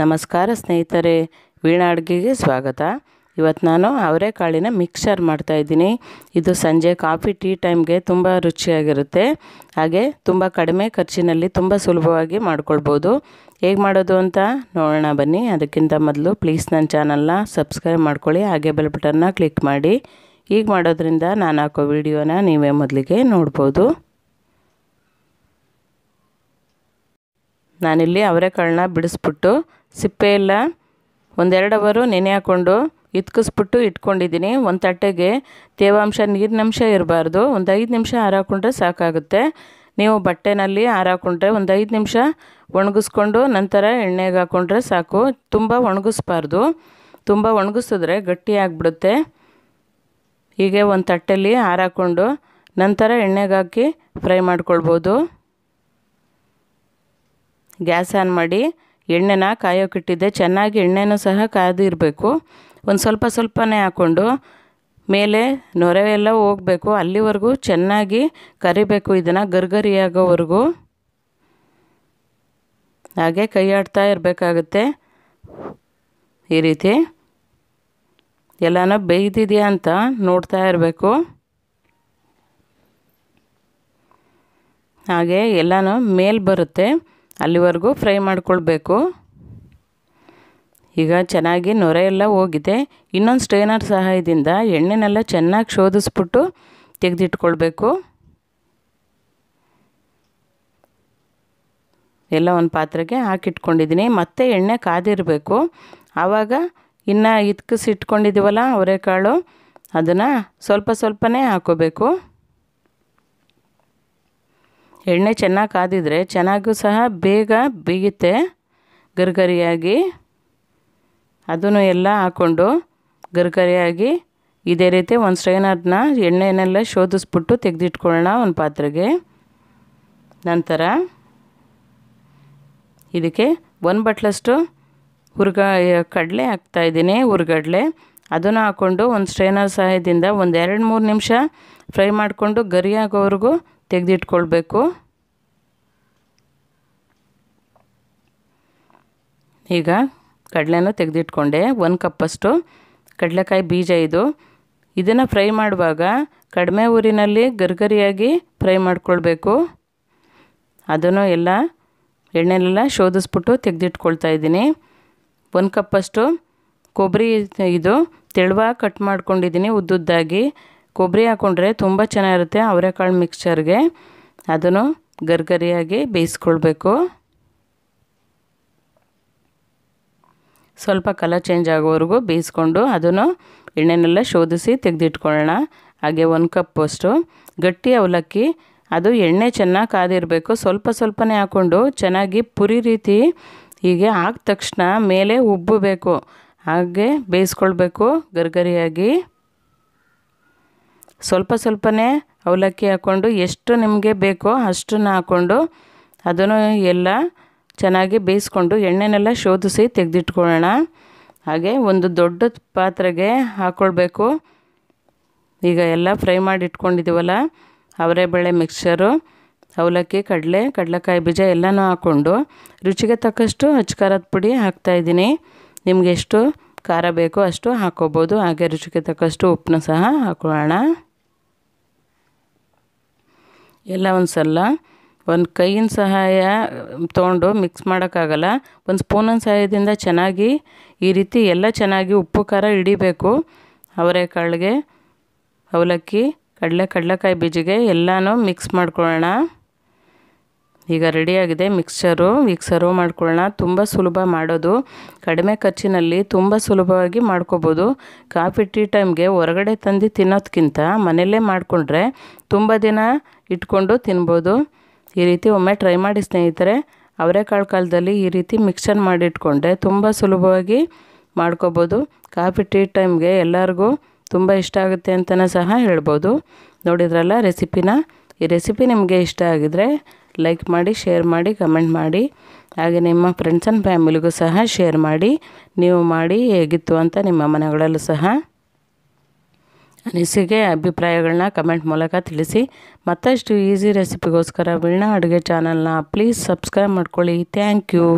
ನಮಸ್ಕಾರ ಸ್ನೇಹಿತರೆ ವೀಣಾ ಅಡುಗೆಗೆ ಸ್ವಾಗತ ಇವತ್ತು ನಾನು ಅವರೆಕಾಳಿನ ಮಿಕ್ಸರ್ ಮಾಡ್ತಾಯಿದ್ದೀನಿ ಇದು ಸಂಜೆ ಕಾಫಿ ಟೀ ಟೈಮ್ಗೆ ತುಂಬ ರುಚಿಯಾಗಿರುತ್ತೆ ಹಾಗೆ ತುಂಬ ಕಡಿಮೆ ಖರ್ಚಿನಲ್ಲಿ ತುಂಬ ಸುಲಭವಾಗಿ ಮಾಡ್ಕೊಳ್ಬೋದು ಹೇಗೆ ಮಾಡೋದು ಅಂತ ನೋಡೋಣ ಬನ್ನಿ ಅದಕ್ಕಿಂತ ಮೊದಲು ಪ್ಲೀಸ್ ನನ್ನ ಚಾನಲ್ನ ಸಬ್ಸ್ಕ್ರೈಬ್ ಮಾಡ್ಕೊಳ್ಳಿ ಹಾಗೆ ಬೆಲ್ ಬಟನ್ನ ಕ್ಲಿಕ್ ಮಾಡಿ ಈಗ ಮಾಡೋದ್ರಿಂದ ನಾನು ಹಾಕೋ ವಿಡಿಯೋನ ನೀವೇ ಮೊದಲಿಗೆ ನೋಡ್ಬೋದು ನಾನಿಲ್ಲಿ ಅವರೆಕಾಳನ್ನ ಬಿಡಿಸ್ಬಿಟ್ಟು ಸಿಪ್ಪೆಯೆಲ್ಲ ಒಂದೆರಡು ಅವರು ನೆನೆ ಹಾಕ್ಕೊಂಡು ಇತ್ಕಿಸ್ಬಿಟ್ಟು ಇಟ್ಕೊಂಡಿದ್ದೀನಿ ಒಂದು ತಟ್ಟೆಗೆ ತೇವಾಂಶ ನೀರಿನಂಶ ಇರಬಾರ್ದು ಒಂದು ಐದು ನಿಮಿಷ ಹಾರಾಕೊಂಡ್ರೆ ಸಾಕಾಗುತ್ತೆ ನೀವು ಬಟ್ಟೆನಲ್ಲಿ ಹಾರಾಕೊಂಡ್ರೆ ಒಂದು ಐದು ನಿಮಿಷ ಒಣಗಿಸ್ಕೊಂಡು ನಂತರ ಎಣ್ಣೆಗೆ ಹಾಕ್ಕೊಂಡ್ರೆ ಸಾಕು ತುಂಬ ಒಣಗಿಸ್ಬಾರ್ದು ತುಂಬ ಒಣಗಿಸಿದ್ರೆ ಗಟ್ಟಿ ಹೀಗೆ ಒಂದು ತಟ್ಟೆಯಲ್ಲಿ ಹಾರಾಕೊಂಡು ನಂತರ ಎಣ್ಣೆಗೆ ಹಾಕಿ ಫ್ರೈ ಮಾಡ್ಕೊಳ್ಬೋದು ಗ್ಯಾಸ್ ಆನ್ ಮಾಡಿ ಎಣ್ಣೆನ ಇಟ್ಟಿದ್ದೆ ಚೆನ್ನಾಗಿ ಎಣ್ಣೆನೂ ಸಹ ಕಾಯ್ದು ಇರಬೇಕು ಒಂದು ಸ್ವಲ್ಪ ಸ್ವಲ್ಪನೇ ಹಾಕ್ಕೊಂಡು ಮೇಲೆ ನೊರೆ ಎಲ್ಲ ಹೋಗಬೇಕು ಅಲ್ಲಿವರೆಗೂ ಚೆನ್ನಾಗಿ ಕರಿಬೇಕು ಇದನ್ನು ಗರ್ಗರಿಯಾಗೋವರೆಗೂ ಹಾಗೆ ಕೈ ಆಡ್ತಾ ಇರಬೇಕಾಗುತ್ತೆ ಈ ರೀತಿ ಎಲ್ಲನೂ ಬೇಯ್ದಿದೆಯಾ ಅಂತ ನೋಡ್ತಾ ಇರಬೇಕು ಹಾಗೆ ಎಲ್ಲನೂ ಮೇಲೆ ಬರುತ್ತೆ ಅಲ್ಲಿವರೆಗೂ ಫ್ರೈ ಮಾಡಿಕೊಳ್ಬೇಕು ಈಗ ಚೆನ್ನಾಗಿ ನೊರೆ ಎಲ್ಲ ಹೋಗಿದೆ ಇನ್ನೊಂದು ಸ್ಟ್ರೈನರ್ ಸಹಾಯದಿಂದ ಎಣ್ಣೆನೆಲ್ಲ ಚೆನ್ನಾಗಿ ಶೋಧಿಸ್ಬಿಟ್ಟು ತೆಗೆದಿಟ್ಕೊಳ್ಬೇಕು ಎಲ್ಲ ಒಂದು ಪಾತ್ರೆಗೆ ಹಾಕಿಟ್ಕೊಂಡಿದ್ದೀನಿ ಮತ್ತೆ ಎಣ್ಣೆ ಕಾದಿರಬೇಕು ಆವಾಗ ಇನ್ನು ಇಟ್ಕೊಂಡಿದ್ದೀವಲ್ಲ ಅವರೆಕಾಳು ಅದನ್ನು ಸ್ವಲ್ಪ ಸ್ವಲ್ಪನೇ ಹಾಕೋಬೇಕು ಎಣ್ಣೆ ಚೆನ್ನಾಗಿ ಕಾದಿದ್ರೆ ಚೆನ್ನಾಗೂ ಸಹ ಬೇಗ ಬೇಯುತ್ತೆ ಗರ್ಗರಿಯಾಗಿ ಅದನ್ನು ಎಲ್ಲ ಹಾಕ್ಕೊಂಡು ಗರ್ಗರಿಯಾಗಿ ಇದೇ ರೀತಿ ಒಂದು ಸ್ಟ್ರೈನರ್ನ ಎಣ್ಣೆನೆಲ್ಲ ಶೋಧಿಸ್ಬಿಟ್ಟು ತೆಗೆದಿಟ್ಕೊಳ್ಳೋಣ ಒಂದು ಪಾತ್ರೆಗೆ ನಂತರ ಇದಕ್ಕೆ ಒಂದು ಬಟ್ಲಷ್ಟು ಹುರ್ಗ ಕಡಲೆ ಹಾಕ್ತಾಯಿದ್ದೀನಿ ಹುರ್ಗಡ್ಲೆ ಅದನ್ನು ಹಾಕ್ಕೊಂಡು ಒಂದು ಸ್ಟ್ರೈನರ್ ಸಹಾಯದಿಂದ ಒಂದು ಎರಡು ಮೂರು ನಿಮಿಷ ಫ್ರೈ ಮಾಡಿಕೊಂಡು ಗರಿಯಾಗೋವರೆಗೂ ತೆಗೆದಿಟ್ಕೊಳ್ಬೇಕು ಈಗ ಕಡಲೆನೂ ತೆಗೆದಿಟ್ಕೊಂಡೆ ಒಂದು ಕಪ್ಪಷ್ಟು ಕಡಲೆಕಾಯಿ ಬೀಜ ಇದು ಇದನ್ನು ಫ್ರೈ ಮಾಡುವಾಗ ಕಡಿಮೆ ಊರಿನಲ್ಲಿ ಗರ್ಗರಿಯಾಗಿ ಫ್ರೈ ಮಾಡಿಕೊಳ್ಬೇಕು ಅದನ್ನು ಎಲ್ಲ ಎಣ್ಣೆಲೆಲ್ಲ ಶೋಧಿಸ್ಬಿಟ್ಟು ತೆಗೆದಿಟ್ಕೊಳ್ತಾ ಇದ್ದೀನಿ ಒಂದು ಕಪ್ಪಷ್ಟು ಕೊಬ್ಬರಿ ಇದು ತೆಳುವಾಗಿ ಕಟ್ ಮಾಡ್ಕೊಂಡಿದ್ದೀನಿ ಉದ್ದುದ್ದಾಗಿ ಕೊಬ್ಬರಿ ಹಾಕ್ಕೊಂಡ್ರೆ ತುಂಬ ಚೆನ್ನಾಗಿರುತ್ತೆ ಅವರೆಕಾಳು ಮಿಕ್ಸ್ಚರ್ಗೆ ಅದನ್ನು ಗರ್ಗರಿಯಾಗಿ ಬೇಯಿಸ್ಕೊಳ್ಬೇಕು ಸ್ವಲ್ಪ ಕಲರ್ ಚೇಂಜ್ ಆಗೋವರೆಗೂ ಬೇಯಿಸ್ಕೊಂಡು ಅದನ್ನು ಎಣ್ಣೆನೆಲ್ಲ ಶೋಧಿಸಿ ತೆಗೆದಿಟ್ಕೊಳ್ಳೋಣ ಹಾಗೆ ಒಂದು ಕಪ್ ಅಷ್ಟು ಗಟ್ಟಿ ಅವಲಕ್ಕಿ ಅದು ಎಣ್ಣೆ ಚೆನ್ನಾಗಿ ಕಾದಿರಬೇಕು ಸ್ವಲ್ಪ ಸ್ವಲ್ಪನೇ ಹಾಕ್ಕೊಂಡು ಚೆನ್ನಾಗಿ ಪುರಿ ರೀತಿ ಹೀಗೆ ಹಾಕಿದ ತಕ್ಷಣ ಮೇಲೆ ಉಬ್ಬಬೇಕು ಹಾಗೆ ಬೇಯಿಸ್ಕೊಳ್ಬೇಕು ಗರ್ಗರಿಯಾಗಿ ಸ್ವಲ್ಪ ಸ್ವಲ್ಪನೇ ಅವಲಕ್ಕಿ ಹಾಕ್ಕೊಂಡು ಎಷ್ಟು ನಿಮಗೆ ಬೇಕೋ ಅಷ್ಟನ್ನು ಹಾಕ್ಕೊಂಡು ಅದನ್ನು ಎಲ್ಲ ಚೆನ್ನಾಗಿ ಬೇಯಿಸ್ಕೊಂಡು ಎಣ್ಣೆನೆಲ್ಲ ಶೋಧಿಸಿ ತೆಗೆದಿಟ್ಕೊಳ್ಳೋಣ ಹಾಗೆ ಒಂದು ದೊಡ್ಡ ಪಾತ್ರೆಗೆ ಹಾಕ್ಕೊಳ್ಬೇಕು ಈಗ ಎಲ್ಲ ಫ್ರೈ ಮಾಡಿ ಇಟ್ಕೊಂಡಿದ್ದೀವಲ್ಲ ಅವರೆಬೇಳೆ ಮಿಕ್ಸರು ಅವಲಕ್ಕಿ ಕಡಲೆ ಕಡಲೆಕಾಯಿ ಬೀಜ ಎಲ್ಲನೂ ಹಾಕ್ಕೊಂಡು ರುಚಿಗೆ ತಕ್ಕಷ್ಟು ಖಾರದ ಪುಡಿ ಹಾಕ್ತಾಯಿದ್ದೀನಿ ನಿಮಗೆ ಎಷ್ಟು ಖಾರ ಬೇಕೋ ಅಷ್ಟು ಹಾಕ್ಕೋಬೋದು ಹಾಗೆ ರುಚಿಗೆ ತಕ್ಕಷ್ಟು ಉಪ್ಪನ್ನು ಸಹ ಹಾಕೊಳ್ಳೋಣ ಎಲ್ಲ ಒಂದು ಸಲ ಒಂದು ಕೈಯಿನ ಸಹಾಯ ತೊಗೊಂಡು ಮಿಕ್ಸ್ ಮಾಡೋಕ್ಕಾಗಲ್ಲ ಒಂದು ಸ್ಪೂನಿನ ಸಹಾಯದಿಂದ ಚೆನ್ನಾಗಿ ಈ ರೀತಿ ಎಲ್ಲ ಚೆನ್ನಾಗಿ ಉಪ್ಪು ಖಾರ ಹಿಡಿಬೇಕು ಅವರೆಕಾಳಿಗೆ ಅವಲಕ್ಕಿ ಕಡಲೆ ಕಡಲೆಕಾಯಿ ಬೀಜಿಗೆ ಎಲ್ಲನೂ ಮಿಕ್ಸ್ ಮಾಡ್ಕೊಳ್ಳೋಣ ಈಗ ರೆಡಿಯಾಗಿದೆ ಮಿಕ್ಸ್ಚರು ಈಗ ಸರ್ವ್ ಮಾಡ್ಕೊಳ್ಳೋಣ ತುಂಬ ಸುಲಭ ಮಾಡೋದು ಕಡಿಮೆ ಖರ್ಚಿನಲ್ಲಿ ತುಂಬ ಸುಲಭವಾಗಿ ಮಾಡ್ಕೋಬೋದು ಕಾಫಿ ಟೀ ಟೈಮ್ಗೆ ಹೊರಗಡೆ ತಂದು ತಿನ್ನೋದಕ್ಕಿಂತ ಮನೆಯಲ್ಲೇ ಮಾಡಿಕೊಂಡ್ರೆ ತುಂಬ ದಿನ ಇಟ್ಕೊಂಡು ತಿನ್ಬೋದು ಈ ರೀತಿ ಒಮ್ಮೆ ಟ್ರೈ ಮಾಡಿ ಸ್ನೇಹಿತರೆ ಅವರೆಕಾಳು ಕಾಲದಲ್ಲಿ ಈ ರೀತಿ ಮಿಕ್ಸರ್ ಮಾಡಿಟ್ಕೊಂಡ್ರೆ ತುಂಬ ಸುಲಭವಾಗಿ ಮಾಡ್ಕೋಬೋದು ಕಾಫಿ ಟೀ ಟೈಮ್ಗೆ ಎಲ್ಲರಿಗೂ ತುಂಬ ಇಷ್ಟ ಆಗುತ್ತೆ ಅಂತಲೂ ಸಹ ಹೇಳ್ಬೋದು ನೋಡಿದ್ರಲ್ಲ ರೆಸಿಪಿನ ಈ ರೆಸಿಪಿ ನಿಮಗೆ ಇಷ್ಟ ಆಗಿದರೆ ಲೈಕ್ ಮಾಡಿ ಶೇರ್ ಮಾಡಿ ಕಮೆಂಟ್ ಮಾಡಿ ಹಾಗೆ ನಿಮ್ಮ ಫ್ರೆಂಡ್ಸ್ ಆ್ಯಂಡ್ ಫ್ಯಾಮಿಲಿಗೂ ಸಹ ಶೇರ್ ಮಾಡಿ ನೀವು ಮಾಡಿ ಹೇಗಿತ್ತು ಅಂತ ನಿಮ್ಮ ಮನೆಗಳಲ್ಲೂ ಸಹ ಅನಿಸಿಕೆ ಅಭಿಪ್ರಾಯಗಳನ್ನ ಕಮೆಂಟ್ ಮೂಲಕ ತಿಳಿಸಿ ಮತ್ತಷ್ಟು ಈಸಿ ರೆಸಿಪಿಗೋಸ್ಕರ ವೀಣಾ ಅಡುಗೆ ಚಾನಲ್ನ ಪ್ಲೀಸ್ ಸಬ್ಸ್ಕ್ರೈಬ್ ಮಾಡ್ಕೊಳ್ಳಿ ಥ್ಯಾಂಕ್ ಯು